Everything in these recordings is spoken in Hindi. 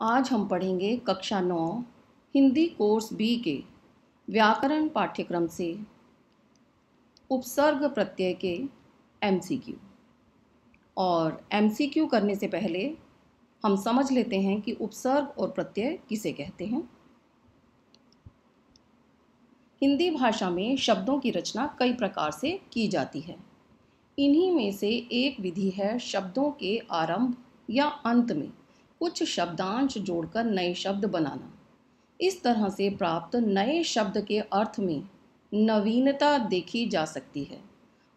आज हम पढ़ेंगे कक्षा नौ हिंदी कोर्स बी के व्याकरण पाठ्यक्रम से उपसर्ग प्रत्यय के एमसीक्यू और एमसीक्यू करने से पहले हम समझ लेते हैं कि उपसर्ग और प्रत्यय किसे कहते हैं हिंदी भाषा में शब्दों की रचना कई प्रकार से की जाती है इन्हीं में से एक विधि है शब्दों के आरंभ या अंत में कुछ शब्दांश जोड़कर नए शब्द बनाना इस तरह से प्राप्त नए शब्द के अर्थ में नवीनता देखी जा सकती है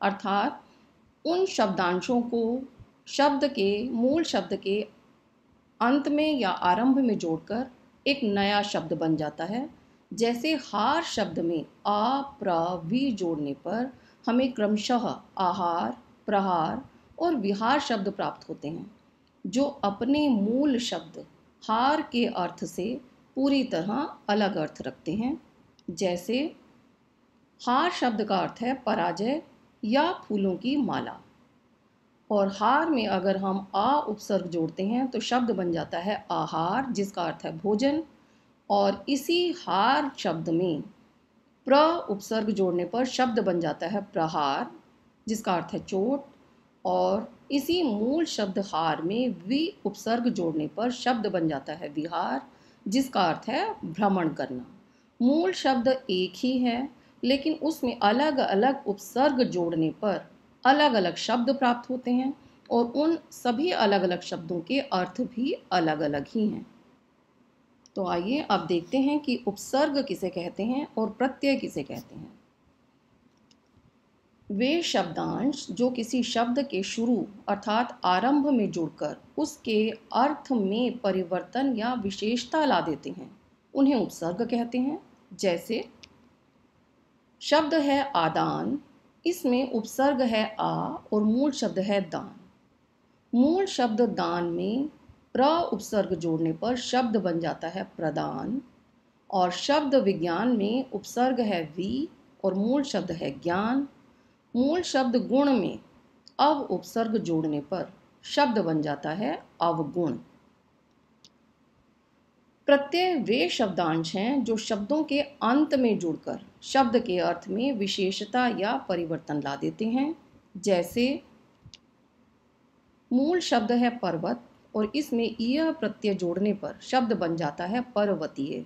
अर्थात उन शब्दांशों को शब्द के मूल शब्द के अंत में या आरंभ में जोड़कर एक नया शब्द बन जाता है जैसे हार शब्द में आ प्र वी जोड़ने पर हमें क्रमशः आहार प्रहार और विहार शब्द प्राप्त होते हैं जो अपने मूल शब्द हार के अर्थ से पूरी तरह अलग अर्थ रखते हैं जैसे हार शब्द का अर्थ है पराजय या फूलों की माला और हार में अगर हम आ उपसर्ग जोड़ते हैं तो शब्द बन जाता है आहार जिसका अर्थ है भोजन और इसी हार शब्द में प्र उपसर्ग जोड़ने पर शब्द बन जाता है प्रहार जिसका अर्थ है चोट और इसी मूल शब्द हार में वि उपसर्ग जोड़ने पर शब्द बन जाता है विहार जिसका अर्थ है भ्रमण करना मूल शब्द एक ही है लेकिन उसमें अलग अलग उपसर्ग जोड़ने पर अलग अलग शब्द प्राप्त होते हैं और उन सभी अलग अलग शब्दों के अर्थ भी अलग अलग ही हैं तो आइए अब देखते हैं कि उपसर्ग किसे कहते हैं और प्रत्यय किसे कहते हैं वे शब्दांश जो किसी शब्द के शुरू अर्थात आरंभ में जुड़कर उसके अर्थ में परिवर्तन या विशेषता ला देते हैं उन्हें उपसर्ग कहते हैं जैसे शब्द है आदान इसमें उपसर्ग है आ और मूल शब्द है दान मूल शब्द दान में प्र उपसर्ग जोड़ने पर शब्द बन जाता है प्रदान और शब्द विज्ञान में उपसर्ग है वी और मूल शब्द है ज्ञान मूल शब्द गुण में अव उपसर्ग जोड़ने पर शब्द बन जाता है अवगुण प्रत्यय वे शब्दांश हैं जो शब्दों के अंत में जुड़कर शब्द के अर्थ में विशेषता या परिवर्तन ला देते हैं जैसे मूल शब्द है पर्वत और इसमें यह प्रत्यय जोड़ने पर शब्द बन जाता है पर्वतीय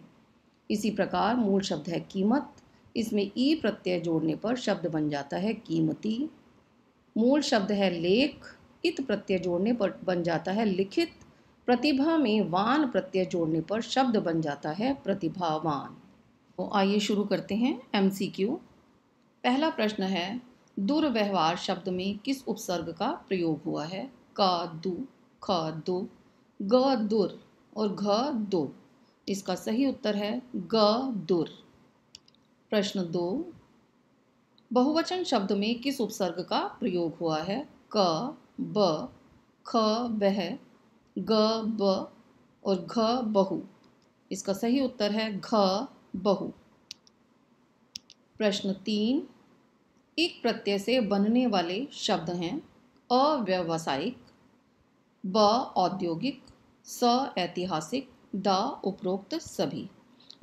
इसी प्रकार मूल शब्द है कीमत इसमें ई प्रत्यय जोड़ने पर शब्द बन जाता है कीमती मूल शब्द है लेख इत प्रत्यय जोड़ने पर बन जाता है लिखित प्रतिभा में वान प्रत्यय जोड़ने पर शब्द बन जाता है प्रतिभावान तो आइए शुरू करते हैं क्यू पहला प्रश्न है दुर्व्यवहार शब्द में किस उपसर्ग का प्रयोग हुआ है का दु ख दु ग दुर और घ दो इसका सही उत्तर है ग दुर प्रश्न दो बहुवचन शब्द में किस उपसर्ग का प्रयोग हुआ है क ब ख बह ग ब और घ बहु इसका सही उत्तर है घ बहु प्रश्न तीन एक प्रत्यय से बनने वाले शब्द हैं अव्यवसायिक ब औद्योगिक स ऐतिहासिक द उपरोक्त सभी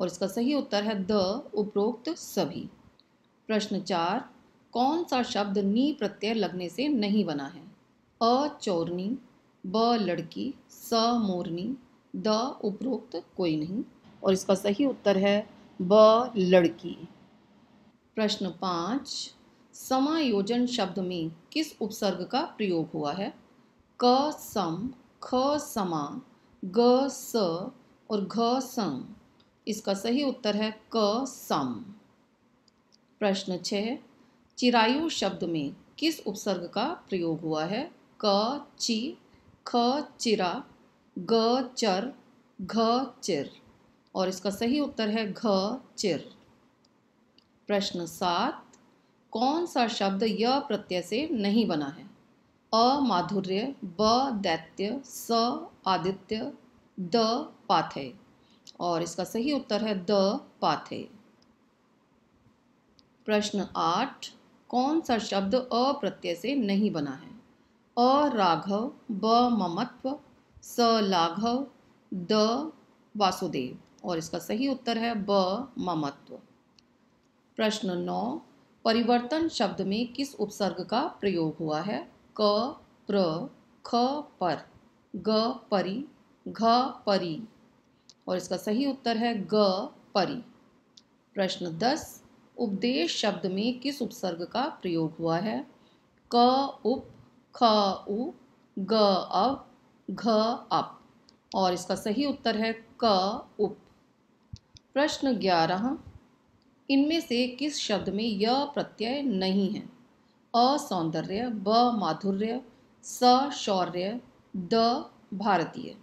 और इसका सही उत्तर है द उपरोक्त सभी प्रश्न चार कौन सा शब्द नी प्रत्यय लगने से नहीं बना है अ चोरनी ब लड़की स मोरनी द उपरोक्त कोई नहीं और इसका सही उत्तर है ब लड़की प्रश्न पाँच समायोजन शब्द में किस उपसर्ग का प्रयोग हुआ है क सम ख समा ग स और घ संग इसका सही उत्तर है क सम प्रश्न छः चिरायु शब्द में किस उपसर्ग का प्रयोग हुआ है क ची ख चिरा ग चर घ चिर और इसका सही उत्तर है घ चिर प्रश्न सात कौन सा शब्द य प्रत्यय से नहीं बना है अ माधुर्य ब दैत्य स आदित्य द पाथय और इसका सही उत्तर है द पाथे प्रश्न आठ कौन सा शब्द अप्रत्यय से नहीं बना है अ राघव ब ममत्व स लाघव द वासुदेव और इसका सही उत्तर है ब ममत्व प्रश्न नौ परिवर्तन शब्द में किस उपसर्ग का प्रयोग हुआ है क प्र ख पर ग परि घ परी और इसका सही उत्तर है ग परी प्रश्न दस उपदेश शब्द में किस उपसर्ग का प्रयोग हुआ है क उप ख उ ग अव घ अप और इसका सही उत्तर है क उप प्रश्न ग्यारह इनमें से किस शब्द में य प्रत्यय नहीं है अ सौंदर्य ब माधुर्य स शौर्य द भारतीय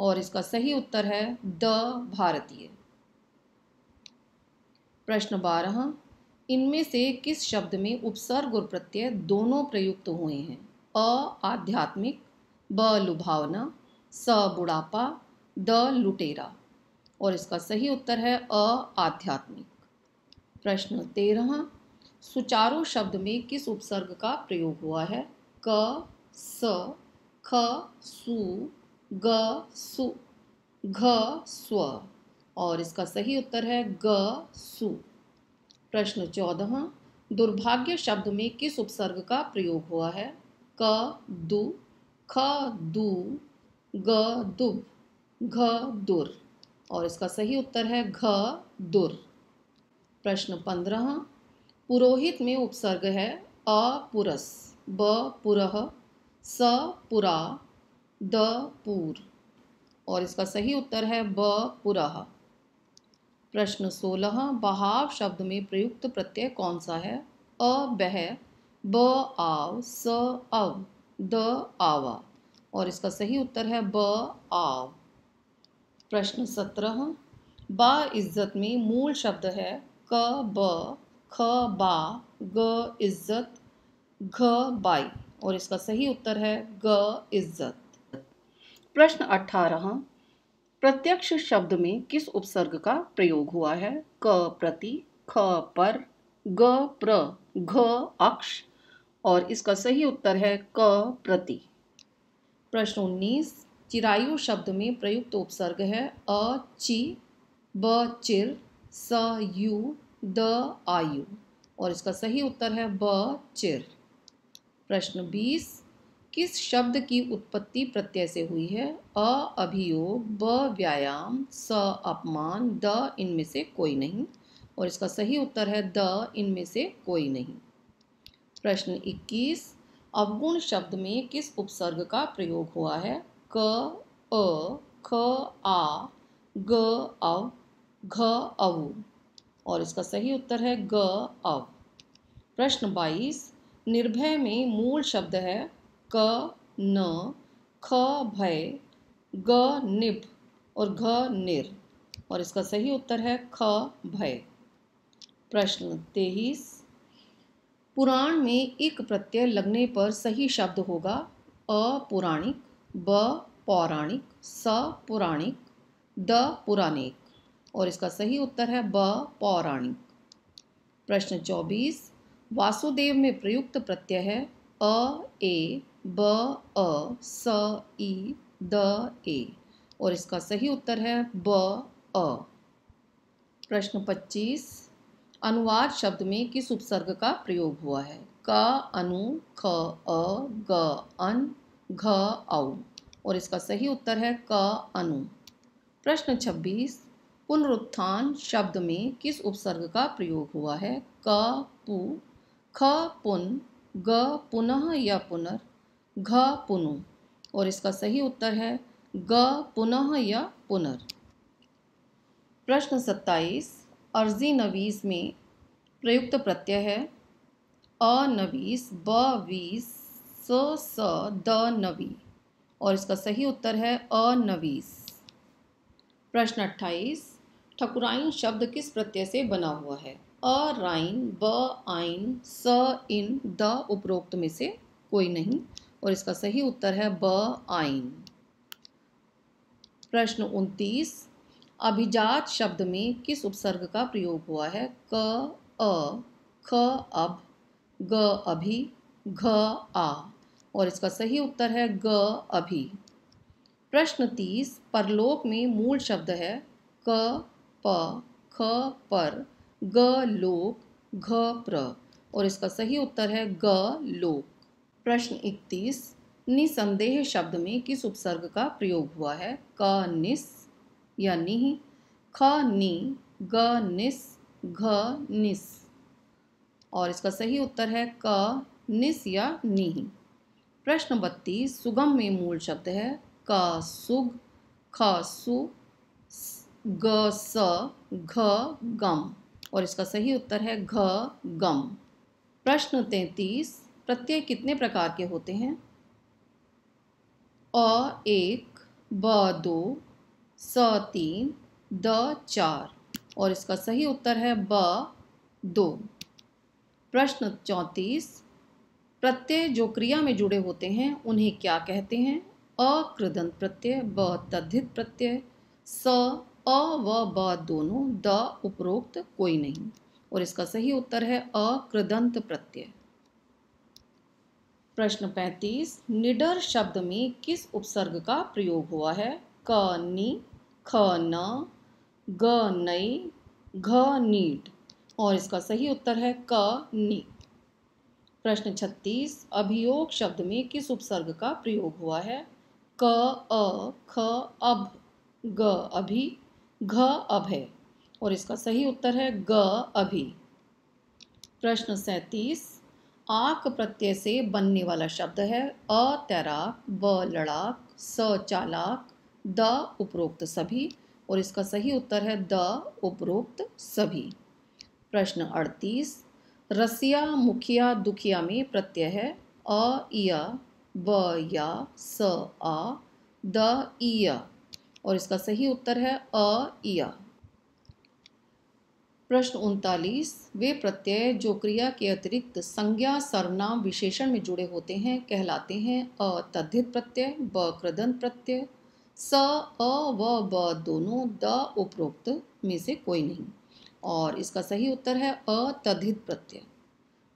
और इसका सही उत्तर है द भारतीय प्रश्न बारह इनमें से किस शब्द में उपसर्ग और प्रत्यय दोनों प्रयुक्त हुए हैं अ आध्यात्मिक ब लुभावना स बुढ़ापा द लुटेरा और इसका सही उत्तर है अ आध्यात्मिक प्रश्न तेरह सुचारू शब्द में किस उपसर्ग का प्रयोग हुआ है क स ख सु ग सु घ स्व और इसका सही उत्तर है ग सु प्रश्न चौदह दुर्भाग्य शब्द में किस उपसर्ग का प्रयोग हुआ है क दु ख दु ग दुब घ दुर और इसका सही उत्तर है घ दुर प्रश्न पंद्रह पुरोहित में उपसर्ग है अपुरस ब पुरह स पुरा द पूर और इसका सही उत्तर है ब पुरह प्रश्न सोलह बहाव शब्द में प्रयुक्त प्रत्यय कौन सा है अ बह ब आव स अव द आवा और इसका सही उत्तर है ब आव प्रश्न सत्रह बा इज्जत में मूल शब्द है क ब ख बा ग इज्जत घ बाई और इसका सही उत्तर है ग इज्जत प्रश्न अठारह प्रत्यक्ष शब्द में किस उपसर्ग का प्रयोग हुआ है क प्रति ख पर ग प्र घ अक्ष और इसका सही उत्तर है क प्रति प्रश्न उन्नीस चिरायु शब्द में प्रयुक्त उपसर्ग है अ चि ब चिर स यु द आयु और इसका सही उत्तर है ब चिर प्रश्न बीस किस शब्द की उत्पत्ति प्रत्यय से हुई है अ अभियोग ब व्यायाम स अपमान द इनमें से कोई नहीं और इसका सही उत्तर है द इनमें से कोई नहीं प्रश्न 21 अवगुण शब्द में किस उपसर्ग का प्रयोग हुआ है क अ ख आ ग अव घ अव और इसका सही उत्तर है ग अव प्रश्न 22 निर्भय में मूल शब्द है क न ख भय ग निभ और घ निर और इसका सही उत्तर है ख भय प्रश्न तेईस पुराण में एक प्रत्यय लगने पर सही शब्द होगा पुराणिक ब पौराणिक स पुराणिक द पुराणिक और इसका सही उत्तर है ब पौराणिक प्रश्न चौबीस वासुदेव में प्रयुक्त प्रत्यय है अ ए ब अ स ई द ए और इसका सही उत्तर है ब अ प्रश्न पच्चीस अनुवाद शब्द में किस उपसर्ग का प्रयोग हुआ है क अनु ख अ ग अन घ औ और इसका सही उत्तर है क अनु प्रश्न छब्बीस पुनरुत्थान शब्द में किस उपसर्ग का प्रयोग हुआ है क पु ख पुन ग पुनः या पुनर घ पुनु और इसका सही उत्तर है ग पुनः या पुनर प्रश्न सत्ताईस अर्जी नवीस में प्रयुक्त प्रत्यय है अनवीस वीस स स द नवी और इसका सही उत्तर है अनवीस प्रश्न अट्ठाईस ठकुराइन शब्द किस प्रत्यय से बना हुआ है अराइन ब आइन स इन द उपरोक्त में से कोई नहीं और इसका सही उत्तर है ब आइन प्रश्न उनतीस अभिजात शब्द में किस उपसर्ग का प्रयोग हुआ है क अ ख अब ग अभी घ आ और इसका सही उत्तर है ग अभी प्रश्न तीस परलोक में मूल शब्द है क प ख पर ग लोक घ प्र और इसका सही उत्तर है ग लोक प्रश्न 31 निसंदेह शब्द में किस उपसर्ग का प्रयोग हुआ है क निस या निह ख नी ग निस घ निस और इसका सही उत्तर है क निस या निह प्रश्न बत्तीस सुगम में मूल शब्द है क सुग ख सु ग स घ गम और इसका सही उत्तर है घ गम प्रश्न तैंतीस प्रत्यय कितने प्रकार के होते हैं अ एक ब दो स तीन द चार और इसका सही उत्तर है ब दो प्रश्न चौंतीस प्रत्यय जो क्रिया में जुड़े होते हैं उन्हें क्या कहते हैं अकृदंत प्रत्यय ब तद्धित प्रत्यय स अ व ब दोनों द उपरोक्त कोई नहीं और इसका सही उत्तर है अकृदंत प्रत्यय प्रश्न 35 निडर शब्द में किस उपसर्ग का प्रयोग हुआ है क नी ख न ग नई घ नीट और इसका सही उत्तर है क नी प्रश्न 36 अभियोग शब्द में किस उपसर्ग का प्रयोग हुआ है क अ ख अभ ग अभी घ अभय और इसका सही उत्तर है ग अभी प्रश्न सैंतीस आक प्रत्यय से बनने वाला शब्द है अ तैराक व लड़ाक स चालाक द उपरोक्त सभी और इसका सही उत्तर है द उपरोक्त सभी प्रश्न अड़तीस रसिया मुखिया दुखिया में प्रत्यय है अ इया व या स आ द इया और इसका सही उत्तर है अ इया प्रश्न उनतालीस वे प्रत्यय जो क्रिया के अतिरिक्त संज्ञा सर्वनाम विशेषण में जुड़े होते हैं कहलाते हैं अ तद्धित प्रत्यय ब कृदन प्रत्यय स अ व ब दोनों द उपरोक्त में से कोई नहीं और इसका सही उत्तर है अ तद्धित प्रत्यय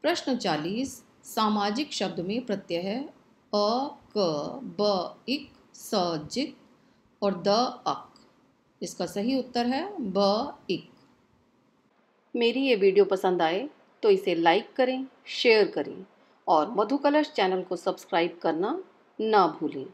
प्रश्न चालीस सामाजिक शब्द में प्रत्यय है अ क ब इक स जिक और द अक इसका सही उत्तर है ब इक मेरी ये वीडियो पसंद आए तो इसे लाइक करें शेयर करें और मधु चैनल को सब्सक्राइब करना ना भूलें